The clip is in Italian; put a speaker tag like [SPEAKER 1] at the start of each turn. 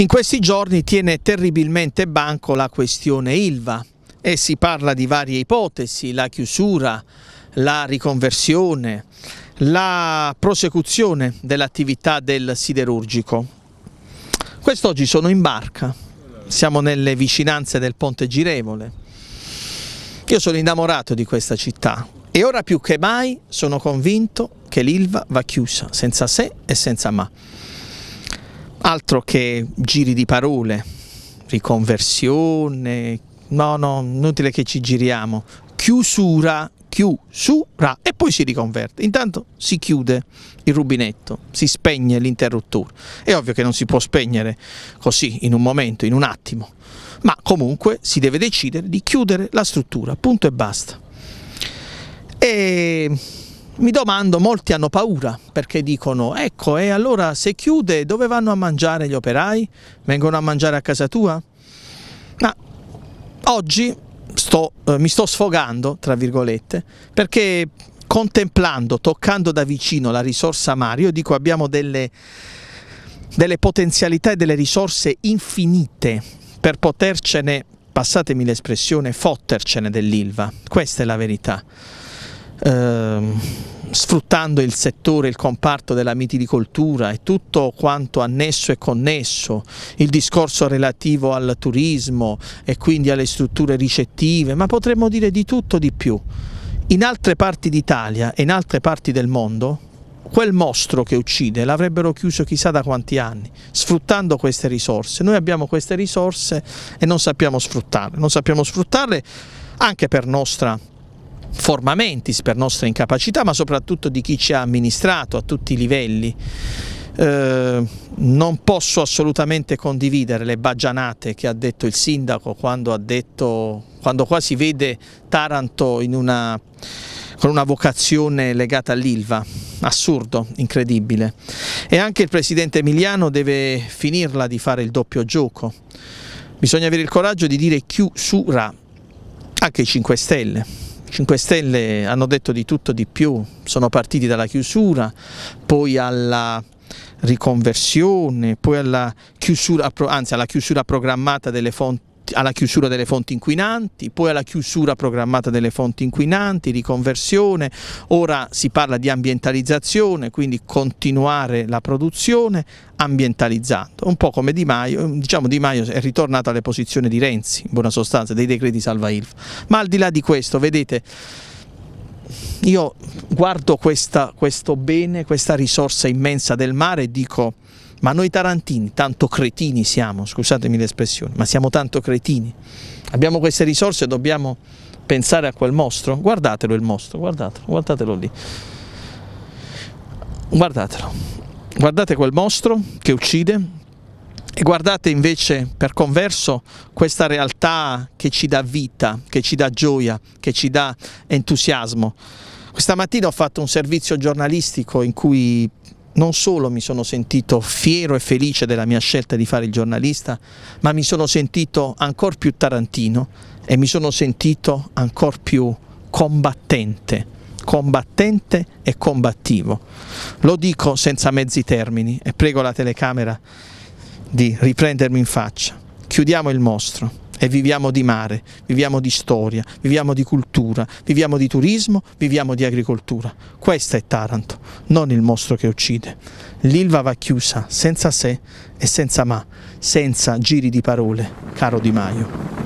[SPEAKER 1] In questi giorni tiene terribilmente banco la questione Ilva e si parla di varie ipotesi, la chiusura, la riconversione, la prosecuzione dell'attività del siderurgico. Quest'oggi sono in barca, siamo nelle vicinanze del Ponte Girevole. Io sono innamorato di questa città e ora più che mai sono convinto che l'Ilva va chiusa, senza se e senza ma altro che giri di parole, riconversione, no, no, inutile che ci giriamo, chiusura, chiusura e poi si riconverte. Intanto si chiude il rubinetto, si spegne l'interruttore. È ovvio che non si può spegnere così in un momento, in un attimo, ma comunque si deve decidere di chiudere la struttura, punto e basta. E mi domando, molti hanno paura perché dicono ecco e allora se chiude dove vanno a mangiare gli operai? Vengono a mangiare a casa tua? Ma oggi sto, eh, mi sto sfogando, tra virgolette, perché contemplando, toccando da vicino la risorsa mare, io dico abbiamo delle, delle potenzialità e delle risorse infinite per potercene, passatemi l'espressione, fottercene dell'Ilva, questa è la verità ehm, sfruttando il settore, il comparto della mitilicoltura e tutto quanto annesso e connesso, il discorso relativo al turismo e quindi alle strutture ricettive, ma potremmo dire di tutto di più. In altre parti d'Italia e in altre parti del mondo quel mostro che uccide l'avrebbero chiuso chissà da quanti anni, sfruttando queste risorse. Noi abbiamo queste risorse e non sappiamo sfruttarle, non sappiamo sfruttarle anche per nostra forma mentis per nostra incapacità, ma soprattutto di chi ci ha amministrato a tutti i livelli. Eh, non posso assolutamente condividere le bagianate che ha detto il sindaco quando, ha detto, quando qua si vede Taranto una, con una vocazione legata all'Ilva, assurdo, incredibile. E anche il presidente Emiliano deve finirla di fare il doppio gioco. Bisogna avere il coraggio di dire chiusura anche i 5 Stelle 5 Stelle hanno detto di tutto di più, sono partiti dalla chiusura, poi alla riconversione, poi alla chiusura, anzi alla chiusura programmata delle fonti alla chiusura delle fonti inquinanti, poi alla chiusura programmata delle fonti inquinanti, riconversione, ora si parla di ambientalizzazione, quindi continuare la produzione ambientalizzando, un po' come Di Maio, diciamo Di Maio è ritornato alle posizioni di Renzi, in buona sostanza, dei decreti salva ILF. Ma al di là di questo, vedete, io guardo questa, questo bene, questa risorsa immensa del mare e dico ma noi tarantini, tanto cretini siamo, scusatemi l'espressione, ma siamo tanto cretini. Abbiamo queste risorse e dobbiamo pensare a quel mostro? Guardatelo il mostro, guardatelo, guardatelo lì. Guardatelo. Guardate quel mostro che uccide e guardate invece per converso questa realtà che ci dà vita, che ci dà gioia, che ci dà entusiasmo. Questa mattina ho fatto un servizio giornalistico in cui non solo mi sono sentito fiero e felice della mia scelta di fare il giornalista, ma mi sono sentito ancora più tarantino e mi sono sentito ancora più combattente, combattente e combattivo. Lo dico senza mezzi termini e prego la telecamera di riprendermi in faccia. Chiudiamo il mostro e viviamo di mare, viviamo di storia, viviamo di cultura, viviamo di turismo, viviamo di agricoltura. Questa è Taranto, non il mostro che uccide. L'Ilva va chiusa, senza se e senza ma, senza giri di parole, caro Di Maio.